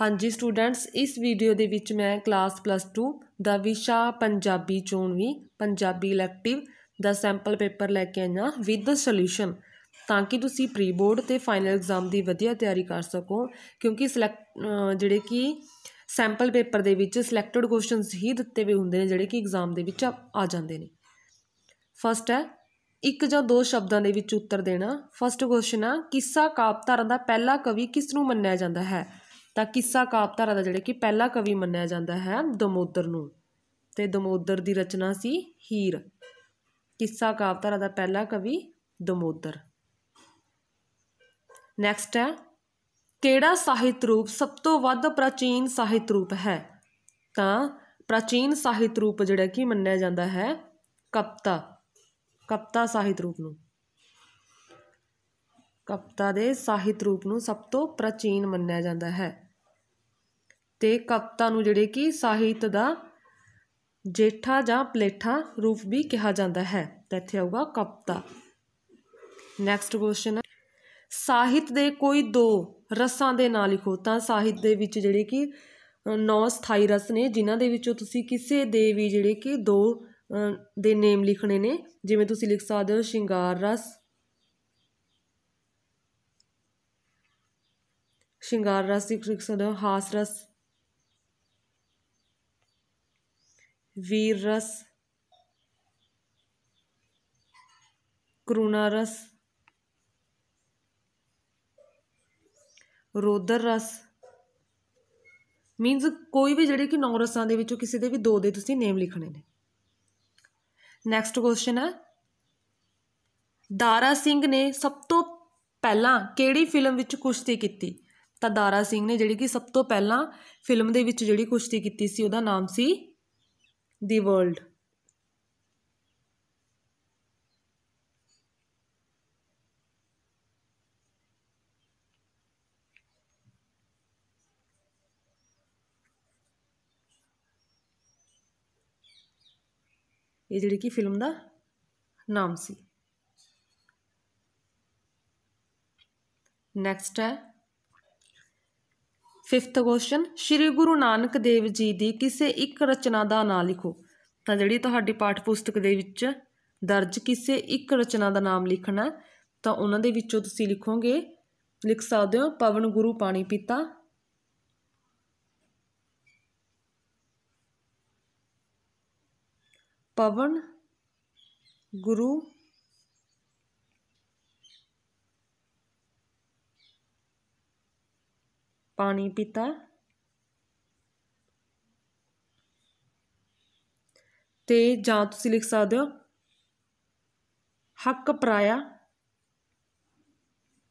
ਹਾਂਜੀ ਸਟੂਡੈਂਟਸ ਇਸ ਵੀਡੀਓ ਦੇ ਵਿੱਚ ਮੈਂ ਕਲਾਸ ਪਲੱਸ 2 ਦਾ ਵਿਸ਼ਾ ਪੰਜਾਬੀ ਚੋਣਵੀ ਪੰਜਾਬੀ ਇਲੈਕਟਿਵ ਦਾ ਸੈਂਪਲ ਪੇਪਰ ਲੈ ਕੇ ਆਇਆ ਵਿਦ ਸੋਲੂਸ਼ਨ ਤਾਂ ਕਿ ਤੁਸੀਂ ਪ੍ਰੀ ਬੋਰਡ ਤੇ ਫਾਈਨਲ ਐਗਜ਼ਾਮ ਦੀ ਵਧੀਆ ਤਿਆਰੀ ਕਰ ਸਕੋ ਕਿਉਂਕਿ ਸਿਲੈਕਟ ਜਿਹੜੇ ਕਿ ਸੈਂਪਲ ਪੇਪਰ ਦੇ ਵਿੱਚ ਸਿਲੈਕਟਡ ਕੁਐਸਚਨਸ ਹੀ ਦਿੱਤੇ ਵੀ ਹੁੰਦੇ ਨੇ ਜਿਹੜੇ ਕਿ ਐਗਜ਼ਾਮ ਦੇ ਵਿੱਚ ਆ ਜਾਂਦੇ ਨੇ ਫਸਟ ਹੈ ਇੱਕ ਜਾਂ ਦੋ ਸ਼ਬਦਾਂ ਦੇ ਵਿੱਚ ਉੱਤਰ ਦੇਣਾ ਫਸਟ ਕੁਐਸਚਨ ਆ ਕਿੱਸਾ ਕਾਵਿਧਾਰਾ ਦਾ ਪਹਿਲਾ ਕਵੀ ਕਿਸ ਨੂੰ ਮੰਨਿਆ ਜਾਂਦਾ ਹੈ ਤਾਂ ਕਿੱਸਾ ਕਾਪਤਾਰਾ ਦਾ ਜਿਹੜਾ ਕਿ ਪਹਿਲਾ ਕਵੀ ਮੰਨਿਆ ਜਾਂਦਾ ਹੈ ਦਮੋਦਰ ਨੂੰ ਤੇ ਦਮੋਦਰ ਦੀ ਰਚਨਾ ਸੀ ਹੀਰ ਕਿੱਸਾ ਕਾਪਤਾਰਾ ਦਾ ਪਹਿਲਾ ਕਵੀ ਦਮੋਦਰ ਨੈਕਸਟ ਹੈ ਕਿਹੜਾ ਸਾਹਿਤ ਰੂਪ ਸਭ ਤੋਂ ਵੱਧ ਪ੍ਰਾਚੀਨ ਸਾਹਿਤ ਰੂਪ ਹੈ ਤਾਂ ਪ੍ਰਾਚੀਨ ਸਾਹਿਤ ਰੂਪ ਜਿਹੜਾ ਕਿ ਮੰਨਿਆ ਜਾਂਦਾ ਹੈ ਕਪਤਾ ਕਪਤਾ ਸਾਹਿਤ ਰੂਪ ਨੂੰ ਕਵਿਤਾ ਦੇ ਸਾਹਿਤ ਰੂਪ ਨੂੰ ਸਭ ਤੋਂ ਪ੍ਰਾਚੀਨ ਮੰਨਿਆ ਜਾਂਦਾ ਹੈ ਤੇ ਕਵਿਤਾ ਨੂੰ ਜਿਹੜੇ ਕਿ ਸਾਹਿਤ ਦਾ ਜੇਠਾ ਜਾਂ ਪਲੇਠਾ ਰੂਪ ਵੀ ਕਿਹਾ ਜਾਂਦਾ ਹੈ ਤਾਂ ਇੱਥੇ ਆਊਗਾ ਕਵਿਤਾ ਨੈਕਸਟ ਕੁਐਸਚਨ ਹੈ ਸਾਹਿਤ ਦੇ ਕੋਈ ਦੋ ਰਸਾਂ ਦੇ ਨਾਂ ਲਿਖੋ ਤਾਂ ਸਾਹਿਤ ਦੇ ਵਿੱਚ ਜਿਹੜੇ ਕਿ ਨੌ ਸਥਾਈ ਰਸ ਨੇ ਜਿਨ੍ਹਾਂ ਦੇ ਵਿੱਚੋਂ ਤੁਸੀਂ ਕਿਸੇ ਦੇ ਵੀ ਜਿਹੜੇ ਕਿ ਦੋ ਦੇ ਨੇਮ ਲਿਖਣੇ ਨੇ ਜਿਵੇਂ ਤੁਸੀਂ ਲਿਖ ਸਕਦੇ ਹੋ ਸ਼ਿੰਗਾਰ ਰਸ ਸ਼ਿੰਗਾਰ ਰਸ ਦੀ ਸਕਦੇ ਹੋ ਹਾਸ ਰਸ ਵੀਰ ਰਸ ਕਰੂਣਾ ਰਸ ਰੋਦਰ ਰਸ ਮੀਨਸ ਕੋਈ ਵੀ ਜਿਹੜੇ ਕਿ ਨੌ ਰਸਾਂ ਦੇ ਵਿੱਚੋਂ ਕਿਸੇ ਦੇ ਵੀ ਦੋ ਦੇ ਤੁਸੀਂ ਨੇਮ ਲਿਖਣੇ ਨੇ ਨੈਕਸਟ ਕੁਐਸਚਨ ਹੈ ਦਾਰਾ ਸਿੰਘ ਨੇ ਸਭ ਤੋਂ ਪਹਿਲਾਂ ਕਿਹੜੀ ਫਿਲਮ ਵਿੱਚ ਕੁਸ਼ਤੀ ਕੀਤੀ ਤਾਂ ਦਾਰਾ ਸਿੰਘ ਨੇ ਜਿਹੜੀ ਕਿ ਸਭ ਤੋਂ ਪਹਿਲਾਂ ਫਿਲਮ ਦੇ ਵਿੱਚ ਜਿਹੜੀ ਕੁਸ਼ਤੀ ਕੀਤੀ ਸੀ ਉਹਦਾ ਨਾਮ ਸੀ ਦੀ ਵਰਲਡ ਇਹ ਜਿਹੜੀ ਕਿ ਫਿਲਮ ਦਾ ਨਾਮ ਸੀ ਨੈਕਸਟ ਹੈ ਫਿਫਥ ਕੁਐਸਚਨ ਸ੍ਰੀ ਗੁਰੂ ਨਾਨਕ ਦੇਵ ਜੀ ਦੀ ਕਿਸੇ ਇੱਕ ਰਚਨਾ ਦਾ ਨਾਮ ਲਿਖੋ ਤਾਂ ਜਿਹੜੀ ਤੁਹਾਡੀ ਪਾਠ ਪੁਸਤਕ ਦੇ ਵਿੱਚ ਦਰਜ ਕਿਸੇ ਇੱਕ ਰਚਨਾ ਦਾ ਨਾਮ ਲਿਖਣਾ ਤਾਂ ਉਹਨਾਂ ਦੇ ਵਿੱਚੋਂ ਤੁਸੀਂ ਲਿਖੋਗੇ ਲਿਖ ਸਕਦੇ ਹੋ ਪਵਨ ਗੁਰੂ ਪਾਣੀ ਪੀਤਾ ਪਵਨ ਗੁਰੂ ਪਾਣੀ ਪੀਤਾ ਤੇ ਜਾਂ ਤੁਸੀਂ ਲਿਖ ਸਕਦੇ ਹੋ ਹੱਕ ਪਰਾਇਆ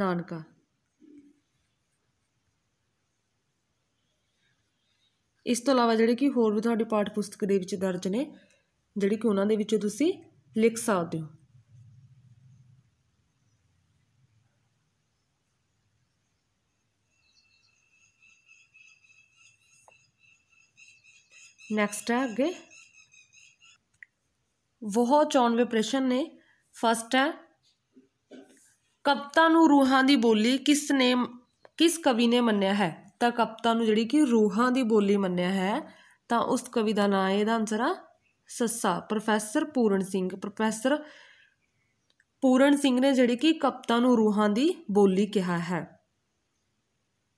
ਨਾਨਕਾ ਇਸ ਤੋਂ ਇਲਾਵਾ ਜਿਹੜੇ ਕਿ ਹੋਰ ਵੀ ਤੁਹਾਡੀ ਪਾਠ ਪੁਸਤਕ ਦੇ ਵਿੱਚ ਦਰਜ ਨੇ ਜਿਹੜੇ ਕਿ ਉਹਨਾਂ ਦੇ ਵਿੱਚੋਂ ਤੁਸੀਂ ਲਿਖ ਸਕਦੇ ਹੋ ਨੈਕਸਟ ਹੈ ਅੱਗੇ ਬਹੁਤ ਚੋਣ ਪ੍ਰਸ਼ਨ ਨੇ ਫਸਟ ਹੈ ਕਪਤਾ ਨੂੰ ਰੂਹਾਂ ਦੀ ਬੋਲੀ ਕਿਸ ਨੇ ਕਿਸ ਕਵੀ ਨੇ ਮੰਨਿਆ ਹੈ ਤਾਂ ਕਪਤਾ ਨੂੰ ਜਿਹੜੀ ਕਿ ਰੂਹਾਂ ਦੀ ਬੋਲੀ ਮੰਨਿਆ ਹੈ ਤਾਂ ਉਸ ਕਵੀ ਦਾ ਨਾਮ ਇਹਦਾ ਆਨਸਰ ਆ ਸੱਸਾ ਪ੍ਰੋਫੈਸਰ ਪੂਰਨ ਸਿੰਘ ਪ੍ਰੋਫੈਸਰ ਪੂਰਨ ਸਿੰਘ ਨੇ ਜਿਹੜੀ ਕਿ ਕਪਤਾ ਨੂੰ ਰੂਹਾਂ ਦੀ ਬੋਲੀ ਕਿਹਾ ਹੈ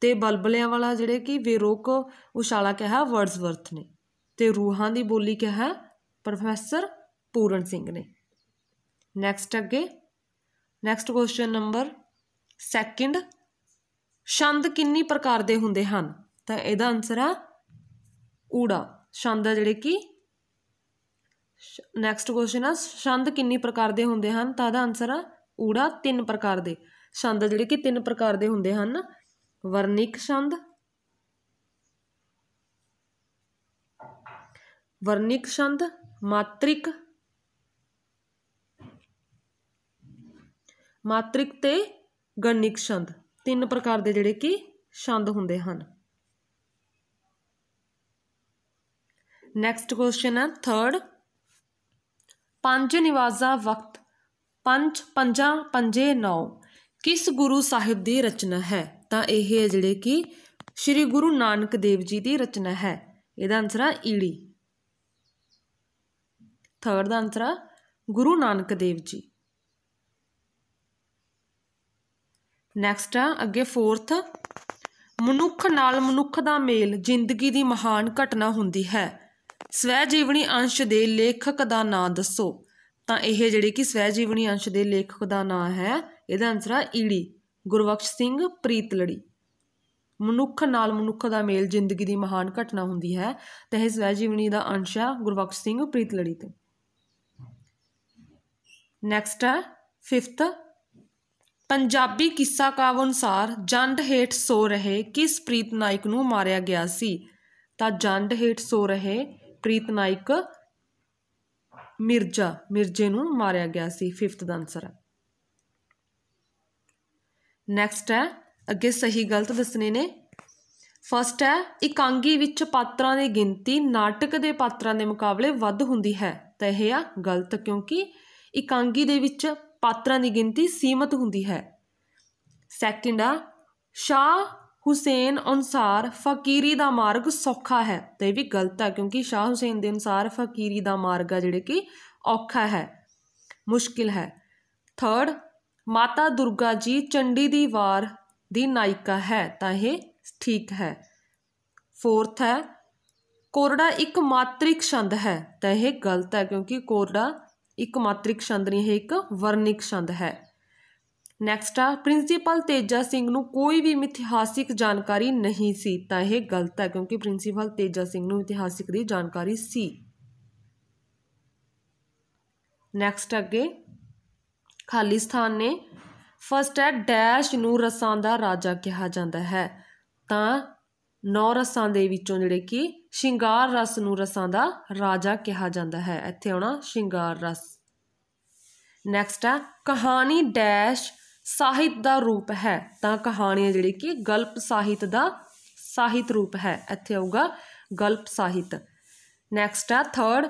ਤੇ ਬਲਬਲਿਆਂ ਵਾਲਾ ਜਿਹੜੇ ਕਿ ਵਿਰੋਕ ਉਸ਼ਾਲਾ ਕਿਹਾ ਵਰਡਸਵਰਥ ਨੇ ਤੇ ਰੂਹਾਂ ਦੀ ਬੋਲੀ ਕਿਹਾ ਪ੍ਰੋਫੈਸਰ ਪੂਰਨ ਸਿੰਘ ਨੇ ਨੈਕਸਟ ਅੱਗੇ ਨੈਕਸਟ ਕੁਐਸਚਨ ਨੰਬਰ ਸੈਕਿੰਡ ਛੰਦ ਕਿੰਨੀ ਪ੍ਰਕਾਰ ਦੇ ਹੁੰਦੇ ਹਨ ਤਾਂ ਇਹਦਾ ਆਨਸਰ ਆ ਊੜਾ ਛੰਦ ਜਿਹੜੇ ਕਿ ਨੈਕਸਟ ਕੁਐਸਚਨ ਆ ਛੰਦ ਕਿੰਨੀ ਪ੍ਰਕਾਰ ਦੇ ਹੁੰਦੇ ਹਨ ਤਾਂ ਇਹਦਾ ਆਨਸਰ ਆ ਊੜਾ ਤਿੰਨ ਪ੍ਰਕਾਰ ਦੇ ਛੰਦ ਜਿਹੜੇ ਕਿ ਤਿੰਨ ਪ੍ਰਕਾਰ ਦੇ ਹੁੰਦੇ ਹਨ ਵਰਨਿਕ ਛੰਦ ਵਰਣਿਕ ਛੰਦ ਮਾਤ੍ਰਿਕ ਮਾਤ੍ਰਿਕ ਤੇ ਗਣਿਕ ਛੰਦ ਤਿੰਨ ਪ੍ਰਕਾਰ ਦੇ ਜਿਹੜੇ ਕਿ ਛੰਦ ਹੁੰਦੇ ਹਨ ਨੈਕਸਟ ਕੁਐਸਚਨ ਹੈ ਥਰਡ ਪੰਜ ਨਿਵਾਜ਼ਾ ਵਕਤ ਪੰਜ ਪੰਜਾਂ ਪੰਜੇ ਨੌ ਕਿਸ ਗੁਰੂ ਸਾਹਿਬ ਦੀ ਰਚਨਾ ਹੈ ਤਾਂ ਇਹ ਜਿਹੜੇ ਕਿ ਸ੍ਰੀ ਗੁਰੂ ਨਾਨਕ ਦੇਵ ਜੀ ਦੀ ਰਚਨਾ ਹੈ ਇਹਦਾ ਆਨਸਰ ਆ ਈੜੀ ਥਰਡ ਦਾ ਆਨਸਰ ਆ ਗੁਰੂ ਨਾਨਕ ਦੇਵ ਜੀ ਨੈਕਸਟ ਆ ਅੱਗੇ 4th ਮਨੁੱਖ ਨਾਲ ਮਨੁੱਖ ਦਾ ਮੇਲ ਜ਼ਿੰਦਗੀ ਦੀ ਮਹਾਨ ਘਟਨਾ ਹੁੰਦੀ ਹੈ ਸਵੈ ਜੀਵਨੀ ਅੰਸ਼ ਦੇ ਲੇਖਕ ਦਾ ਨਾਂ ਦੱਸੋ ਤਾਂ ਇਹ ਜਿਹੜੇ ਕਿ ਸਵੈ ਜੀਵਨੀ ਅੰਸ਼ ਦੇ ਲੇਖਕ ਦਾ ਨਾਂ ਹੈ ਇਹਦਾ ਆਨਸਰ ਆ ਈੜੀ ਗੁਰਵਖਸ਼ ਸਿੰਘ ਪ੍ਰੀਤਲੜੀ ਮਨੁੱਖ ਨਾਲ ਮਨੁੱਖ ਦਾ ਮੇਲ ਜ਼ਿੰਦਗੀ ਦੀ ਮਹਾਨ ਘਟਨਾ ਹੁੰਦੀ ਹੈ ਤਾਂ ਇਹ ਸਵੈ ਜੀਵਨੀ ਦਾ ਅੰਸ਼ ਆ ਗੁਰਬਖਸ਼ ਸਿੰਘ ਪ੍ਰੀਤਲੜੀ ਤੇ ਨੈਕਸਟ ਹੈ ਫਿਫਥ ਪੰਜਾਬੀ ਕਿੱਸਾ ਕਾਵ ਅਨੁਸਾਰ ਜੰਡ ਹੇਠ ਸੋ ਰਹੇ ਕਿਸ ਪ੍ਰੀਤ ਨਾਇਕ ਨੂੰ ਮਾਰਿਆ ਗਿਆ ਸੀ ਤਾਂ ਜੰਡ ਹੇਠ ਸੋ ਰਹੇ ਪ੍ਰੀਤ ਨਾਇਕ ਮਿਰਜ਼ਾ ਮਿਰਜ਼ੇ ਨੂੰ ਮਾਰਿਆ ਗਿਆ ਸੀ ਫਿਫਥ ਦਾ ਆਨਸਰ ਹੈ ਨੈਕਸਟ ਹੈ ਅੱਗੇ ਸਹੀ ਗਲਤ ਦੱਸਣੇ ਨੇ ਫਸਟ ਹੈ ਇਕਾਂਗੀ ਵਿੱਚ ਪਾਤਰਾਂ ਦੀ ਗਿਣਤੀ ਨਾਟਕ ਦੇ ਪਾਤਰਾਂ ਦੇ ਮੁਕਾਬਲੇ ਵੱਧ ਹੁੰਦੀ ਹੈ ਤਾਂ ਇਹ ਆ ਗਲਤ ਕਿਉਂਕਿ ਇਕਾਂਗੀ ਦੇ ਵਿੱਚ ਪਾਤਰਾਂ ਦੀ ਗਿਣਤੀ ਸੀਮਤ ਹੁੰਦੀ ਹੈ ਸੈਕਿੰਡ ਆ ਸ਼ਾਹ ਹੁਸੈਨ ਅਨਸਾਰ ਫਕੀਰੀ ਦਾ ਮਾਰਗ ਸੌਖਾ ਹੈ ਤੇ ਇਹ ਵੀ ਗਲਤ ਆ ਕਿਉਂਕਿ ਸ਼ਾਹ ਹੁਸੈਨ ਦੇ ਅਨਸਾਰ ਫਕੀਰੀ ਦਾ ਮਾਰਗ ਆ ਜਿਹੜੇ ਕਿ ਔਖਾ ਹੈ ਮੁਸ਼ਕਿਲ ਹੈ ਥਰਡ ਮਾਤਾ ਦੁਰਗਾ ਜੀ ਚੰਡੀ ਦੀ ਵਾਰ ਦੀ ਨਾਇਕਾ ਹੈ ਤਾਂ ਇਹ ਠੀਕ ਹੈ ਫੋਰਥ ਹੈ ਕੋਰੜਾ ਇੱਕ ਮਾਤ੍ਰਿਕ ਛੰਦ ਹੈ ਤਾਂ ਇਹ ਗਲਤ ਹੈ ਕਿਉਂਕਿ ਕੋਰੜਾ ਇੱਕ ਮਾਤ੍ਰਿਕ ਛੰਦ ਨਹੀਂ ਹੈ ਇੱਕ ਵਰਣਿਕ ਛੰਦ ਹੈ ਨੈਕਸਟ ਆ ਪ੍ਰਿੰਸੀਪਲ ਤੇਜਾ ਸਿੰਘ ਨੂੰ ਕੋਈ ਵੀ ਇਤਿਹਾਸਿਕ ਜਾਣਕਾਰੀ ਨਹੀਂ ਸੀ ਤਾਂ ਇਹ ਗਲਤ ਹੈ ਕਿਉਂਕਿ ਪ੍ਰਿੰਸੀਪਲ ਤੇਜਾ ਸਿੰਘ ਨੂੰ ਇਤਿਹਾਸਿਕ ਦੀ ਜਾਣਕਾਰੀ ਸੀ ਨੈਕਸਟ ਅੱਗੇ ਖਾਲੀ ਸਥਾਨ ਨੇ ਫਸਟ ਹੈ ਡੈਸ਼ ਨੂੰ ਰਸਾਂ ਦਾ ਰਾਜਾ ਕਿਹਾ ਜਾਂਦਾ ਹੈ ਤਾਂ ਨੌ ਰਸਾਂ ਦੇ ਵਿੱਚੋਂ ਜਿਹੜੇ ਕਿ ਸ਼ਿੰਗਾਰ ਰਸ ਨੂੰ ਰਸਾਂ ਦਾ ਰਾਜਾ ਕਿਹਾ ਜਾਂਦਾ ਹੈ ਇੱਥੇ ਆਉਣਾ ਸ਼ਿੰਗਾਰ ਰਸ ਨੈਕਸਟ ਹੈ ਕਹਾਣੀ ਡੈਸ਼ ਸਾਹਿਤ ਦਾ ਰੂਪ ਹੈ ਤਾਂ ਕਹਾਣੀ ਜਿਹੜੀ ਕਿ ਗਲਪ ਸਾਹਿਤ ਦਾ ਸਾਹਿਤ ਰੂਪ ਹੈ ਇੱਥੇ ਆਊਗਾ ਗਲਪ ਸਾਹਿਤ ਨੈਕਸਟ ਹੈ ਥਰਡ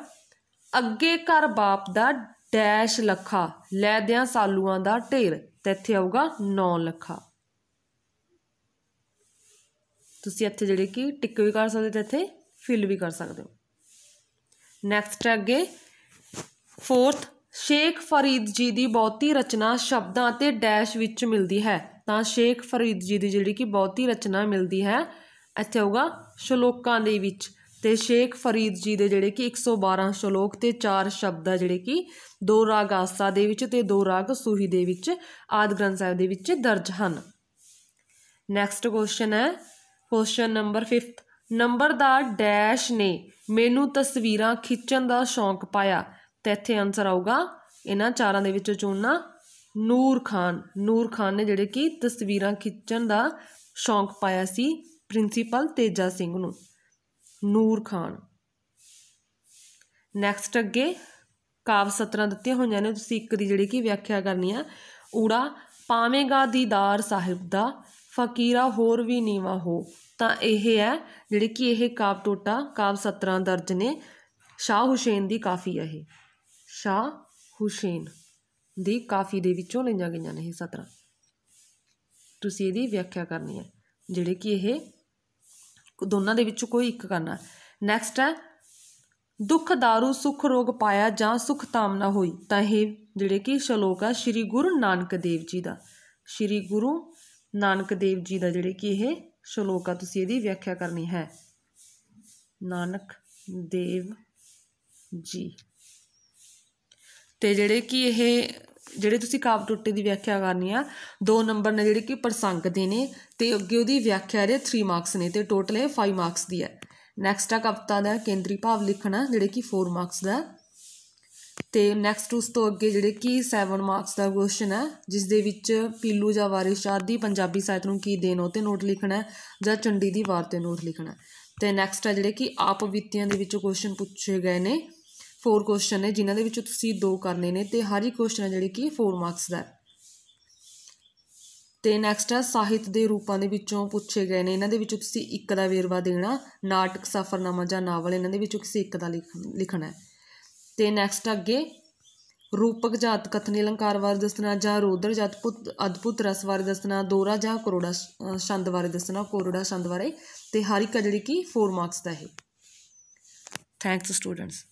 ਅੱਗੇ ਘਰ ਬਾਪ ਦਾ ਡੈਸ਼ ਲੱਖਾ ਲੈਦਿਆਂ ਸਾਲੂਆਂ ਦਾ ਢੇਰ ਤੇ ਇੱਥੇ ਆਊਗਾ 9 ਲੱਖਾ ਤੁਸੀਂ ਇੱਥੇ ਜਿਹੜੇ ਕਿ ਟਿਕ ਵੀ ਕਰ ਸਕਦੇ ਤੇ ਇੱਥੇ ਫਿਲ ਵੀ ਕਰ ਸਕਦੇ ਹੋ ਨੈਕਸਟ ਅੱਗੇ ਫੋਰਥ ਸ਼ੇਖ ਫਰੀਦ ਜੀ ਦੀ ਬਹੁਤੀ ਰਚਨਾ ਸ਼ਬਦਾਂ ਤੇ ਡੈਸ਼ ਵਿੱਚ ਮਿਲਦੀ ਹੈ ਤਾਂ ਸ਼ੇਖ ਫਰੀਦ ਜੀ ਦੀ ਜਿਹੜੀ ਕਿ ਬਹੁਤੀ ਰਚਨਾ ਮਿਲਦੀ ਹੈ ਇੱਥੇ ਹੋਗਾ ਸ਼ਲੋਕਾਂ ਦੇ ਵਿੱਚ ਤੇ ਸ਼ੇਖ ਫਰੀਦ ਜੀ ਦੇ ਜਿਹੜੇ ਕਿ 112 ਸ਼ਲੋਕ ਤੇ ਚਾਰ ਸ਼ਬਦ ਆ ਜਿਹੜੇ ਕਿ ਦੋ ਰਾਗ ਆਸਾ ਦੇ ਵਿੱਚ ਤੇ ਦੋ ਰਾਗ ਸੂਹੀ ਦੇ ਵਿੱਚ ਆਦ ਗ੍ਰੰਥ ਸਾਹਿਬ ਦੇ ਵਿੱਚ ਦਰਜ ਹਨ ਨੈਕਸਟ ਕੁਐਸਚਨ ਹੈ ਕੁਐਸਚਨ ਨੰਬਰ ਨੰਬਰ ਨੰਬਰਦਾਰ ਡੈਸ਼ ਨੇ ਮੈਨੂੰ ਤਸਵੀਰਾਂ ਖਿੱਚਣ ਦਾ ਸ਼ੌਂਕ ਪਾਇਆ ਤੇ ਇੱਥੇ ਆਨਸਰ ਆਊਗਾ ਇਹਨਾਂ ਚਾਰਾਂ ਦੇ ਵਿੱਚੋਂ ਚੁਣਨਾ ਨੂਰ ਖਾਨ ਨੂਰ ਖਾਨ ਨੇ ਜਿਹੜੇ ਕਿ ਤਸਵੀਰਾਂ ਖਿੱਚਣ ਦਾ ਸ਼ੌਂਕ ਪਾਇਆ ਸੀ ਪ੍ਰਿੰਸੀਪਲ ਤੇਜਾ ਸਿੰਘ ਨੂੰ ਨੂਰ ਖਾਨ ਨੈਕਸਟ ਅੱਗੇ ਕਾਵ ਸਤਰਾਂ ਦਿੱਤੀਆਂ ਹੋਈਆਂ ਨੇ ਤੁਸੀਂ ਇੱਕ ਦੀ ਜਿਹੜੀ ਕਿ ਵਿਆਖਿਆ ਕਰਨੀ ਆ ਊੜਾ ਪਾਵੇਂਗਾ ਦੀਦਾਰ ਸਾਹਿਬ ਦਾ ਫਕੀਰਾ ਹੋਰ ਵੀ ਨੀਵਾ ਹੋ ਤਾਂ ਇਹ ਹੈ ਜਿਹੜੇ ਕਿ ਇਹ ਕਾਵ ਟੋਟਾ ਕਾਵ 17 ਦਰਜ ਨੇ ਸ਼ਾਹ ਹੁਸੈਨ ਦੀ ਕਾਫੀ ਹੈ ਇਹ ਸ਼ਾਹ ਹੁਸੈਨ ਦੀ ਕਾਫੀ ਦੇ ਵਿੱਚੋਂ ਲਈਆਂ ਗਈਆਂ ਨੇ ਇਹ 17 ਤੁਸੀਂ ਇਹਦੀ ਵਿਆਖਿਆ ਕਰਨੀ ਹੈ ਜਿਹੜੇ ਕਿ ਇਹ ਦੋਨਾਂ ਦੇ ਵਿੱਚੋਂ ਕੋਈ ਇੱਕ ਕਰਨਾ ਨੈਕਸਟ ਹੈ ਦੁੱਖ दारू ਸੁਖ ਰੋਗ ਪਾਇਆ ਜਾਂ ਸੁਖ ਤਾਮਨਾ ਹੋਈ ਤਾਂ ਇਹ ਜਿਹੜੇ ਕਿ ਸ਼ਲੋਕ ਆ ਸ੍ਰੀ ਗੁਰੂ ਨਾਨਕ ਦੇਵ ਜੀ ਦਾ ਸ੍ਰੀ ਗੁਰੂ ਨਾਨਕ ਦੇਵ ਜੀ ਦਾ ਜਿਹੜੇ ਕਿ ਇਹ ਸ਼ਲੋਕ ਆ ਤੁਸੀਂ ਇਹਦੀ ਵਿਆਖਿਆ ਕਰਨੀ ਹੈ ਨਾਨਕ ਦੇਵ ਜੀ ਤੇ ਜਿਹੜੇ ਕਿ ਇਹ ਜਿਹੜੇ ਤੁਸੀਂ ਕਾਵ ਟੁੱਟੇ ਦੀ ਵਿਆਖਿਆ ਕਰਨੀ ਆ ਦੋ ਨੰਬਰ ਨੇ ਜਿਹੜੇ ਕਿ ਪ੍ਰਸੰਗ ਦੇ ਨੇ ਤੇ ਅੱਗੇ ਉਹਦੀ ਵਿਆਖਿਆ ਦੇ 3 ਮਾਰਕਸ ਨੇ ਤੇ ਟੋਟਲ ਇਹ 5 ਮਾਰਕਸ ਦੀ ਹੈ ਨੈਕਸਟ ਆ ਕਵਿਤਾ ਦਾ ਕੇਂਦਰੀ ਭਾਵ ਲਿਖਣਾ ਜਿਹੜੇ ਕਿ 4 ਮਾਰਕਸ ਦਾ ਤੇ ਨੈਕਸਟ ਉਸ ਤੋਂ ਅੱਗੇ ਜਿਹੜੇ ਕੀ 7 ਮਾਰਕਸ ਦਾ ਕੁਐਸਚਨ ਹੈ ਜਿਸ ਦੇ ਵਿੱਚ ਪੀਲੂ ਜਾਂ ਵਾਰਿਸ ਸ਼ਾਹ ਦੀ ਪੰਜਾਬੀ ਸਾਹਿਤ ਨੂੰ ਕੀ ਦੇਣ 'ਤੇ ਨੋਟ ਲਿਖਣਾ ਹੈ ਜਾਂ ਚੰਡੀ ਦੀ ਵਾਰ 'ਤੇ ਨੋਟ ਲਿਖਣਾ ਤੇ ਨੈਕਸਟ ਹੈ ਜਿਹੜੇ ਕਿ ਆਪ ਵਿਤੀਆਂ ਦੇ ਵਿੱਚੋਂ ਕੁਐਸਚਨ ਪੁੱਛੇ ਗਏ ਨੇ 4 ਕੁਐਸਚਨ ਨੇ ਜਿਨ੍ਹਾਂ ਦੇ ਵਿੱਚੋਂ ਤੁਸੀਂ ਦੋ ਕਰਨੇ ਨੇ ਤੇ ਹਰ ਇੱਕ ਕੁਐਸਚਨ ਹੈ ਜਿਹੜੇ ਕੀ 4 ਮਾਰਕਸ ਦਾ ਤੇ ਨੈਕਸਟ ਹੈ ਸਾਹਿਤ ਦੇ ਰੂਪਾਂ ਦੇ ਵਿੱਚੋਂ ਪੁੱਛੇ ਗਏ ਨੇ ਇਹਨਾਂ ਦੇ ਵਿੱਚੋਂ ਤੁਸੀਂ ਇੱਕ ਦਾ ਵੇਰਵਾ ਦੇਣਾ ਨਾਟਕ ਸਫਰਨਾਮਾ ਜਾਂ ਨਾਵਲ ਇਹਨਾਂ ਦੇ ਵਿੱਚੋਂ ਕਿਸੇ ਇੱਕ ਦਾ ਲਿਖਣਾ ਹੈ ਤੇ ਨੈਕਸਟ ਅੱਗੇ ਰੂਪਕ ਜਾਤ ਅਤਕਥਨੀ ਅਲੰਕਾਰ ਵਾਰ ਦੱਸਣਾ ਜਾਂ ਰੋਦਰ ਜਾਤ ਪੁੱਤ ਅਦਭੁਤ ਰਸ ਵਾਰ ਦੱਸਣਾ ਦੋਰਾ ਜਾਂ ਕਰੋੜਾ ਛੰਦ ਵਾਰ ਦੱਸਣਾ ਕਰੋੜਾ ਛੰਦ ਵਾਰੇ ਤੇ ਹਰ ਇੱਕ ਜਿਹੜੀ ਕੀ 4 ਮਾਰਕਸ ਦਾ ਹੈ ਥੈਂਕਸ ਸਟੂਡੈਂਟਸ